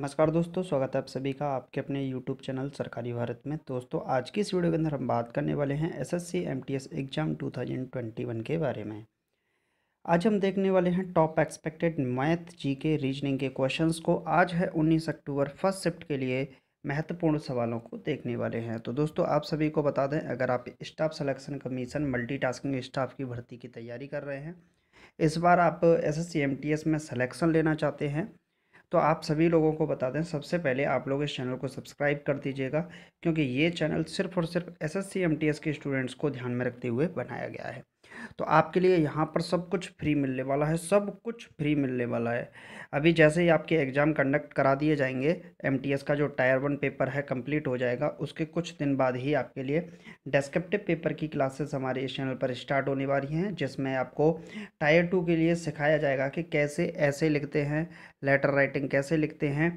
नमस्कार दोस्तों स्वागत है आप सभी का आपके अपने YouTube चैनल सरकारी भारत में दोस्तों आज की इस वीडियो के अंदर हम बात करने वाले हैं एसएससी एमटीएस एग्ज़ाम 2021 के बारे में आज हम देखने वाले हैं top expected math GK reasoning के क्वेश्चंस को आज है 19 अक्टूबर फर्स्ट शिफ्ट के लिए महत्वपूर्ण सवालों को देखने वाले हैं तो दोस्तों आप सभी को बता दें अगर आप staff selection commission multitasking staff की भर्ती की तैयारी कर रहे हैं इस बार आप एस एस में सलेक्शन लेना चाहते हैं तो आप सभी लोगों को बता दें सबसे पहले आप लोग इस चैनल को सब्सक्राइब कर दीजिएगा क्योंकि ये चैनल सिर्फ और सिर्फ एस एस के स्टूडेंट्स को ध्यान में रखते हुए बनाया गया है तो आपके लिए यहाँ पर सब कुछ फ्री मिलने वाला है सब कुछ फ्री मिलने वाला है अभी जैसे ही आपके एग्ज़ाम कंडक्ट करा दिए जाएंगे एमटीएस का जो टायर वन पेपर है कंप्लीट हो जाएगा उसके कुछ दिन बाद ही आपके लिए डेस्क्रिप्टिव पेपर की क्लासेस हमारे इस चैनल पर स्टार्ट होने वाली हैं जिसमें आपको टायर टू के लिए सिखाया जाएगा कि कैसे ऐसे लिखते हैं लेटर राइटिंग कैसे लिखते हैं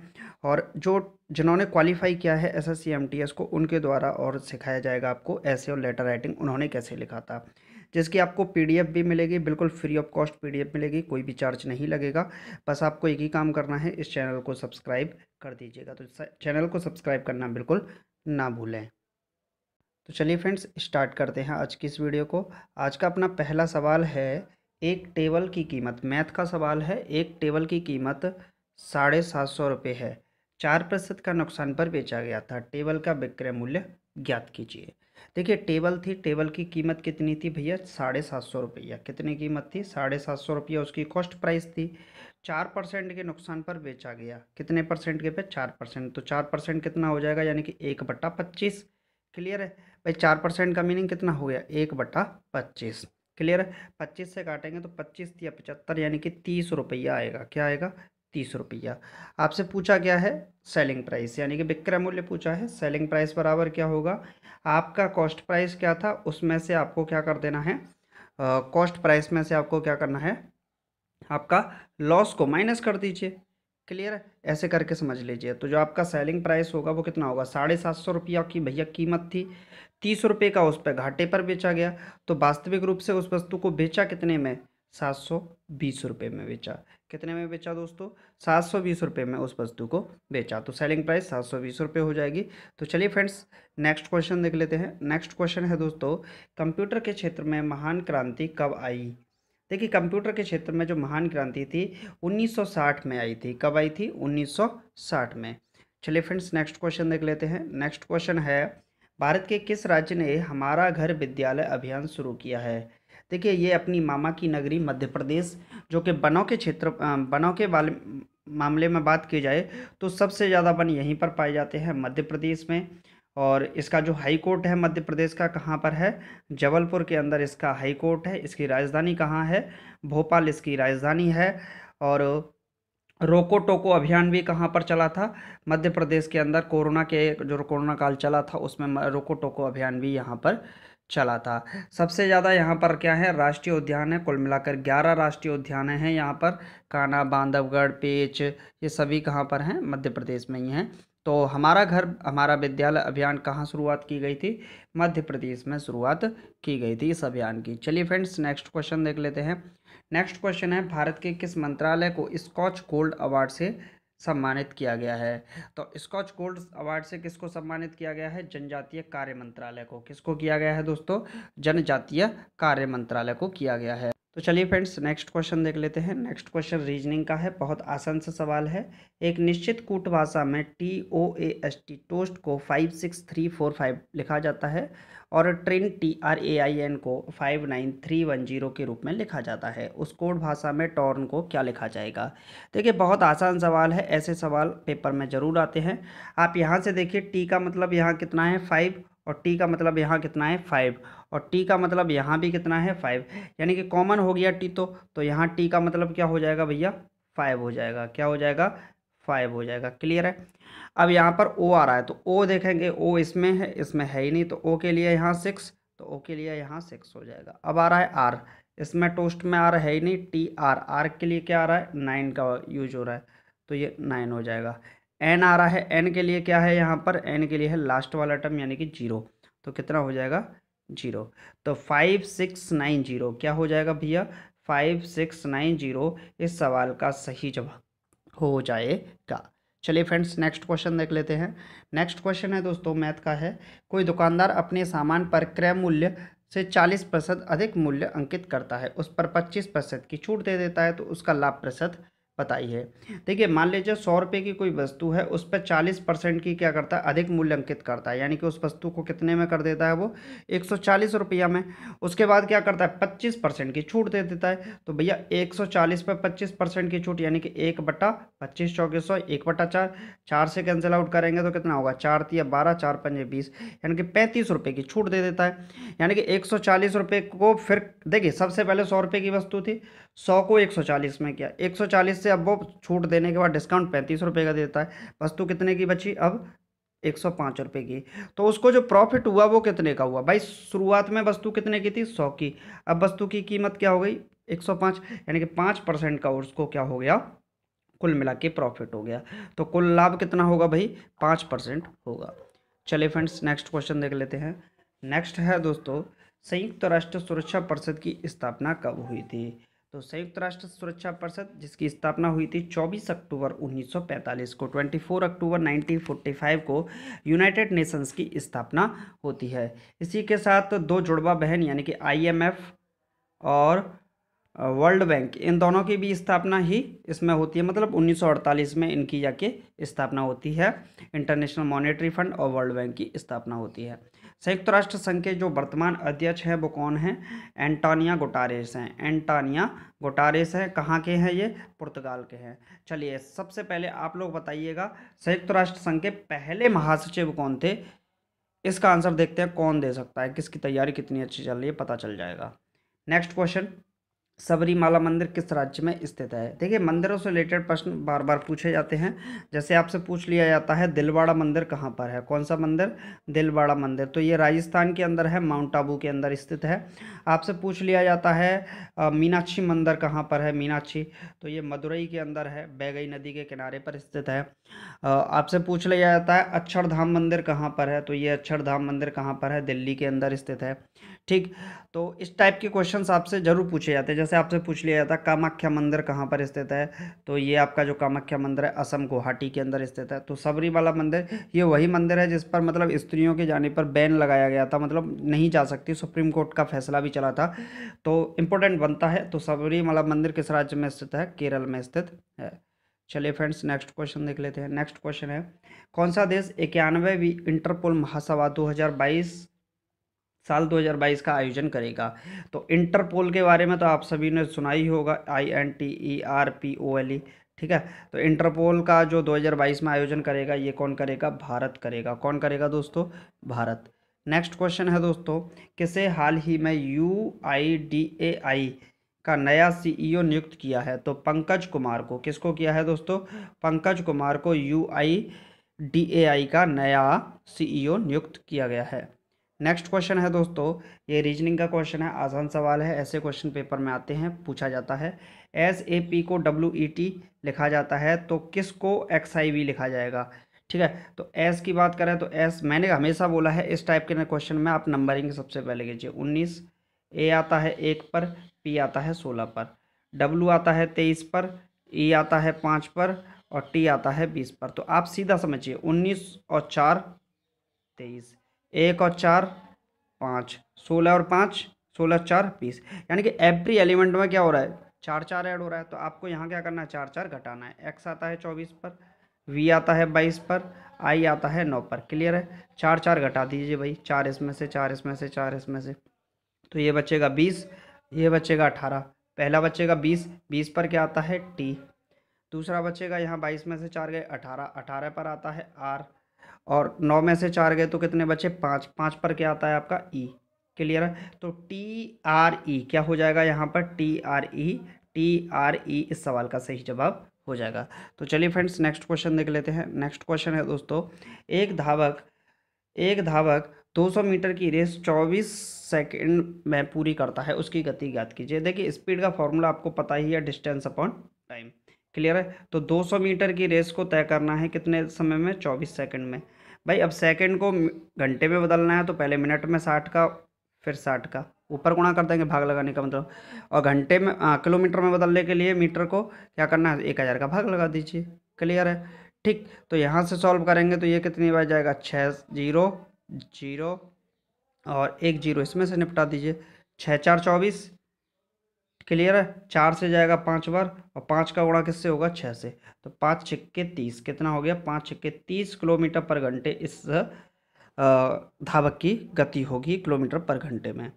और जो जिन्होंने क्वालिफाई किया है एस एस को उनके द्वारा और सिखाया जाएगा आपको ऐसे और लेटर राइटिंग उन्होंने कैसे लिखा था जिसकी आपको पीडीएफ भी मिलेगी बिल्कुल फ्री ऑफ कॉस्ट पीडीएफ मिलेगी कोई भी चार्ज नहीं लगेगा बस आपको एक ही काम करना है इस चैनल को सब्सक्राइब कर दीजिएगा तो चैनल को सब्सक्राइब करना बिल्कुल ना भूलें तो चलिए फ्रेंड्स स्टार्ट करते हैं आज की इस वीडियो को आज का अपना पहला सवाल है एक टेबल की कीमत मैथ का सवाल है एक टेबल की कीमत साढ़े सात सौ रुपये है चार प्रतिशत का नुकसान पर बेचा गया था टेबल का विक्रय मूल्य ज्ञात कीजिए देखिए टेबल थी टेबल की कीमत कितनी थी भैया साढ़े सात सौ रुपया कितनी कीमत थी साढ़े सात सौ रुपया उसकी कॉस्ट प्राइस थी चार परसेंट के नुकसान पर बेचा गया कितने परसेंट के पे चार परसेंट तो चार परसेंट कितना हो जाएगा यानी कि एक बट्टा पच्चीस क्लियर है भाई चार परसेंट का मीनिंग कितना हो गया एक बट्टा पच्चीस क्लियर है पच्चीस से काटेंगे तो पच्चीस या पचहत्तर यानी कि तीस रुपया आएगा क्या आएगा तीस रुपया आपसे पूछा गया है सेलिंग प्राइस यानी कि विक्रय मूल्य पूछा है सेलिंग प्राइस बराबर क्या होगा आपका कॉस्ट प्राइस क्या था उसमें से आपको क्या कर देना है कॉस्ट प्राइस में से आपको क्या करना है आपका लॉस को माइनस कर दीजिए क्लियर ऐसे करके समझ लीजिए तो जो आपका सेलिंग प्राइस होगा वो कितना होगा साढ़े सात सौ रुपया की भैया कीमत थी तीस रुपये का उस पर घाटे पर बेचा गया तो वास्तविक रूप से उस वस्तु को बेचा कितने में सात सौ बीस रुपये में बेचा कितने में बेचा दोस्तों सात सौ बीस रुपये में उस वस्तु को बेचा तो सेलिंग प्राइस सात सौ बीस रुपये हो जाएगी तो चलिए फ्रेंड्स नेक्स्ट क्वेश्चन देख लेते हैं नेक्स्ट क्वेश्चन है दोस्तों कंप्यूटर के क्षेत्र में महान क्रांति कब आई देखिए कंप्यूटर के क्षेत्र में जो महान क्रांति थी 1960 में आई थी कब आई थी 1960 में चलिए फ्रेंड्स नेक्स्ट क्वेश्चन देख लेते हैं नेक्स्ट क्वेश्चन है भारत के किस राज्य ने हमारा घर विद्यालय अभियान शुरू किया है देखिए ये अपनी मामा की नगरी मध्य प्रदेश जो कि बनों के क्षेत्र बनों के वाले मामले में बात की जाए तो सबसे ज़्यादा वन यहीं पर पाए जाते हैं मध्य प्रदेश में और इसका जो हाई कोर्ट है मध्य प्रदेश का कहाँ पर है जबलपुर के अंदर इसका हाई कोर्ट है इसकी राजधानी कहाँ है भोपाल इसकी राजधानी है और रोको टोको अभियान भी कहाँ पर चला था मध्य प्रदेश के अंदर कोरोना के जो कोरोना काल चला था उसमें रोको टोको अभियान भी यहाँ पर चला था सबसे ज़्यादा यहाँ पर क्या है राष्ट्रीय उद्यान है कुल मिलाकर ग्यारह राष्ट्रीय उद्यान हैं यहाँ पर काना बांधवगढ़ पेच ये सभी कहाँ पर हैं मध्य प्रदेश में ही हैं तो हमारा घर हमारा विद्यालय अभियान कहाँ शुरुआत की गई थी मध्य प्रदेश में शुरुआत की गई थी इस अभियान की चलिए फ्रेंड्स नेक्स्ट क्वेश्चन देख लेते हैं नेक्स्ट क्वेश्चन है भारत के किस मंत्रालय को स्कॉच गोल्ड अवार्ड से सम्मानित किया गया है तो स्कॉच गोल्ड अवार्ड से किसको सम्मानित किया गया है जनजातीय कार्य मंत्रालय को किसको किया गया है दोस्तों जनजातीय कार्य मंत्रालय को किया गया है तो चलिए फ्रेंड्स नेक्स्ट क्वेश्चन देख लेते हैं नेक्स्ट क्वेश्चन रीजनिंग का है बहुत आसान सा सवाल है एक निश्चित कूट भाषा में T O A S T toast को five six three four five लिखा जाता है और train T R A I N को five nine three one zero के रूप में लिखा जाता है उस कोड भाषा में टॉर्न को क्या लिखा जाएगा देखिए बहुत आसान सवाल है ऐसे सवाल पेपर में ज़रूर आते हैं आप यहाँ से देखिए टी का मतलब यहाँ कितना है फाइव और टी का मतलब यहाँ कितना है फाइव और टी का मतलब यहाँ भी कितना है फाइव यानी कि कॉमन हो गया टी तो तो यहाँ टी का मतलब क्या हो जाएगा भैया फाइव हो जाएगा क्या हो जाएगा फाइव हो जाएगा क्लियर है अब यहाँ पर ओ आ रहा है तो ओ देखेंगे ओ इसमें है इसमें है ही नहीं तो ओ के लिए यहाँ सिक्स तो ओ के लिए यहाँ सिक्स हो जाएगा अब आ रहा है आर इसमें टोस्ट में आर है ही नहीं टी आर आर के लिए क्या आ रहा है नाइन का यूज हो रहा है तो ये नाइन हो जाएगा एन आ रहा है एन के लिए क्या है यहाँ पर एन के लिए है लास्ट वाला टर्म यानी कि जीरो तो कितना हो जाएगा जीरो तो फाइव सिक्स नाइन जीरो क्या हो जाएगा भैया फाइव सिक्स नाइन जीरो इस सवाल का सही जवाब हो जाएगा चलिए फ्रेंड्स नेक्स्ट क्वेश्चन देख लेते हैं नेक्स्ट क्वेश्चन है दोस्तों मैथ का है कोई दुकानदार अपने सामान पर क्रय मूल्य से चालीस प्रतिशत अधिक मूल्य अंकित करता है उस पर पच्चीस प्रतिशत की छूट दे देता है तो उसका लाभ प्रतिशत बताई है देखिए मान लीजिए सौ रुपये की कोई वस्तु है उस पर चालीस परसेंट की क्या करता है अधिक मूल्यांकित करता है यानी कि उस वस्तु को कितने में कर देता है वो एक सौ चालीस रुपया में उसके बाद क्या करता है पच्चीस परसेंट की छूट दे देता है तो भैया एक सौ चालीस पर पच्चीस परसेंट की छूट यानी कि एक बट्टा पच्चीस चौकीस सौ एक बट्टा चार चार से कैंसिल आउट करेंगे तो कितना होगा चार तीन बारह चार पंजे बीस यानी कि पैंतीस रुपये की छूट दे देता है यानी कि एक सौ चालीस रुपये को फिर देखिए सबसे पहले सौ रुपये की वस्तु थी सौ को एक सौ चालीस में किया एक सौ चालीस से अब वो छूट देने के बाद डिस्काउंट पैंतीस रुपये का देता है वस्तु कितने की बची अब एक सौ पाँच रुपये की तो उसको जो प्रॉफिट हुआ वो कितने का हुआ भाई शुरुआत में वस्तु कितने की थी सौ की अब वस्तु की कीमत क्या हो गई एक सौ पाँच यानी कि पाँच परसेंट का उसको क्या हो गया कुल मिला के प्रॉफिट हो गया तो कुल लाभ कितना होगा भाई पाँच परसेंट होगा चलिए फ्रेंड्स नेक्स्ट क्वेश्चन देख लेते हैं नेक्स्ट है दोस्तों संयुक्त राष्ट्र सुरक्षा परिषद की स्थापना कब हुई थी तो संयुक्त राष्ट्र सुरक्षा परिषद जिसकी स्थापना हुई थी 24 अक्टूबर 1945 को 24 अक्टूबर 1945 को यूनाइटेड नेशंस की स्थापना होती है इसी के साथ दो जुड़वा बहन यानी कि आईएमएफ और वर्ल्ड बैंक इन दोनों की भी स्थापना ही इसमें होती है मतलब 1948 में इनकी जाके स्थापना होती है इंटरनेशनल मॉनेटरी फंड और वर्ल्ड बैंक की स्थापना होती है संयुक्त राष्ट्र संघ के जो वर्तमान अध्यक्ष हैं वो कौन हैं एंटानिया गोटारेस हैं एंटानिया गोटारेस हैं कहाँ के हैं ये पुर्तगाल के हैं चलिए सबसे पहले आप लोग बताइएगा संयुक्त राष्ट्र संघ के पहले महासचिव कौन थे इसका आंसर देखते हैं कौन दे सकता है किसकी तैयारी कितनी अच्छी चल रही है पता चल जाएगा नेक्स्ट क्वेश्चन सबरीमाला मंदिर किस राज्य में स्थित है देखिए मंदिरों से रिलेटेड प्रश्न बार बार पूछे जाते हैं जैसे आपसे पूछ लिया जाता है दिलवाड़ा मंदिर कहाँ पर है कौन सा मंदिर दिलवाड़ा मंदिर तो ये राजस्थान के अंदर है माउंट आबू के अंदर स्थित है आपसे पूछ लिया जाता है मीनाक्षी मंदिर कहाँ पर है मीनाक्षी तो ये मदुरई के अंदर है बैगई नदी के किनारे पर स्थित है आपसे पूछ लिया जाता है अक्षरधाम मंदिर कहाँ पर है तो ये अक्षरधाम मंदिर कहाँ पर है दिल्ली के अंदर स्थित है ठीक तो इस टाइप के क्वेश्चन आपसे ज़रूर पूछे जाते हैं जैसे आपसे पूछ लिया जाता है कामाख्या मंदिर कहाँ पर स्थित है तो ये आपका जो कामाख्या मंदिर है असम गुवाहाटी के अंदर स्थित है तो सबरीमाला मंदिर ये वही मंदिर है जिस पर मतलब स्त्रियों के जाने पर बैन लगाया गया था मतलब नहीं जा सकती सुप्रीम कोर्ट का फैसला भी चला था तो इम्पोर्टेंट बनता है तो सबरीमाला मंदिर किस राज्य में स्थित है केरल में स्थित है चलिए फ्रेंड्स नेक्स्ट क्वेश्चन देख लेते हैं नेक्स्ट क्वेश्चन है कौन सा देश इक्यानवे इंटरपोल महासभा दो साल 2022 का आयोजन करेगा तो इंटरपोल के बारे में तो आप सभी ने सुना ही होगा I N T E R P O L E ठीक है तो इंटरपोल का जो 2022 में आयोजन करेगा ये कौन करेगा भारत करेगा कौन करेगा दोस्तों भारत नेक्स्ट क्वेश्चन है दोस्तों किसे हाल ही में यू आई डी ए आई का नया सीईओ e नियुक्त किया है तो पंकज कुमार को किसको किया है दोस्तों पंकज कुमार को यू आई डी ए आई का नया सीईओ e नियुक्त किया गया है नेक्स्ट क्वेश्चन है दोस्तों ये रीजनिंग का क्वेश्चन है आसान सवाल है ऐसे क्वेश्चन पेपर में आते हैं पूछा जाता है एस ए पी को डब्ल्यू ई टी लिखा जाता है तो किस को एक्स आई वी लिखा जाएगा ठीक है तो एस की बात करें तो एस मैंने हमेशा बोला है इस टाइप के क्वेश्चन में आप नंबरिंग सबसे पहले कीजिए उन्नीस ए आता है एक पर पी आता है सोलह पर डब्लू आता है तेईस पर ई e आता है पाँच पर और टी आता है बीस पर तो आप सीधा समझिए उन्नीस और चार तेईस एक और चार पाँच सोलह और पाँच सोलह चार बीस यानी कि एवरी एलिमेंट में क्या हो रहा है चार चार ऐड हो रहा है तो आपको यहाँ क्या करना है चार चार घटाना है एक्स आता है चौबीस पर वी आता है बाईस पर आई आता है नौ पर क्लियर है चार चार घटा दीजिए भाई चार इसमें से चार इसमें से चार इसमें से तो ये बचेगा बीस ये बचेगा अठारह पहला बचेगा बीस बीस पर क्या आता है टी दूसरा बचेगा यहाँ बाईस में से चार गए अठारह अठारह पर आता है आर और नौ में से चार गए तो कितने बचे पाँच पाँच पर क्या आता है आपका ई e। क्लियर है तो टी आर ई क्या हो जाएगा यहाँ पर T R E T R E इस सवाल का सही जवाब हो जाएगा तो चलिए फ्रेंड्स नेक्स्ट क्वेश्चन देख लेते हैं नेक्स्ट क्वेश्चन है दोस्तों एक धावक एक धावक 200 मीटर की रेस 24 सेकंड में पूरी करता है उसकी गति ज्ञात कीजिए देखिए स्पीड का फॉर्मूला आपको पता ही है डिस्टेंस अपॉन टाइम क्लियर है तो 200 मीटर की रेस को तय करना है कितने समय में 24 सेकंड में भाई अब सेकंड को घंटे में बदलना है तो पहले मिनट में 60 का फिर 60 का ऊपर गुणा कर देंगे भाग लगाने का मतलब और घंटे में किलोमीटर में बदलने के लिए मीटर को क्या करना है एक हज़ार का भाग लगा दीजिए क्लियर है ठीक तो यहाँ से सॉल्व करेंगे तो ये कितनी बार जाएगा छः जीरो जीरो और एक जीरो इसमें से निपटा दीजिए छः चार चौबीस क्लियर है चार से जाएगा पाँच बार और पाँच का गुणा किससे होगा छः से तो पाँच छिक्के तीस कितना हो गया पाँच छिक्के तीस किलोमीटर पर घंटे इस धावक की गति होगी किलोमीटर पर घंटे में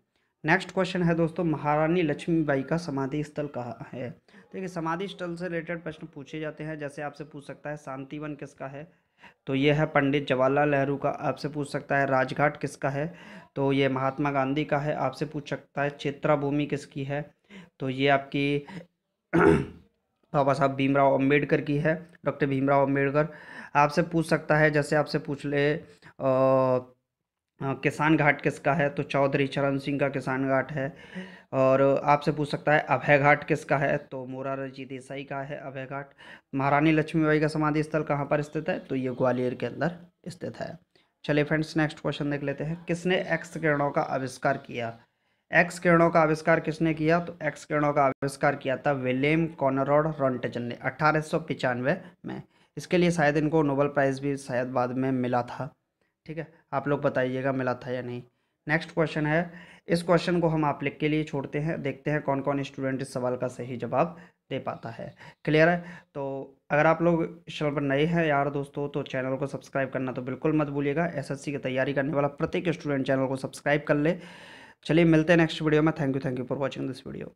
नेक्स्ट क्वेश्चन है दोस्तों महारानी लक्ष्मीबाई का समाधि स्थल कहाँ है देखिए समाधि स्थल से रिलेटेड प्रश्न पूछे जाते हैं जैसे आपसे पूछ सकता है शांतिवन किसका है तो ये है पंडित जवाहरलाल नेहरू का आपसे पूछ सकता है राजघाट किसका है तो ये महात्मा गांधी का है आपसे पूछ सकता है चित्रा भूमि किसकी है तो ये आपकी बाबा साहब भीमराव अम्बेडकर की है डॉक्टर भीमराव अम्बेडकर आपसे पूछ सकता है जैसे आपसे पूछ ले आ, किसान घाट किसका है तो चौधरी चरण सिंह का किसान घाट है और आपसे पूछ सकता है अभय घाट किसका है तो मोरारजी देसाई का है अभय घाट महारानी लक्ष्मीबाई का समाधि स्थल कहाँ पर स्थित है तो ये ग्वालियर के अंदर स्थित है चलिए फ्रेंड्स नेक्स्ट क्वेश्चन देख लेते हैं किसने एक्स किरणों का आविष्कार किया एक्स किरणों का आविष्कार किसने किया तो एक्स किरणों का आविष्कार किया था विलियम कॉनरॉड रॉन्टेजन ने अट्ठारह में इसके लिए शायद इनको नोबल प्राइज़ भी शायद बाद में मिला था ठीक है आप लोग बताइएगा मिला था या नहीं नेक्स्ट क्वेश्चन है इस क्वेश्चन को हम आप लिख के लिए छोड़ते हैं देखते हैं कौन कौन स्टूडेंट इस सवाल का सही जवाब दे पाता है क्लियर है तो अगर आप लोग इस चैनल पर नए हैं यार दोस्तों तो चैनल को सब्सक्राइब करना तो बिल्कुल मत भूलिएगा एसएससी की तैयारी करने वाला प्रत्येक स्टूडेंट चैनल को सब्सक्राइब कर ले चलिए मिलते हैं नेक्स्ट वीडियो में thank you thank you for watching this video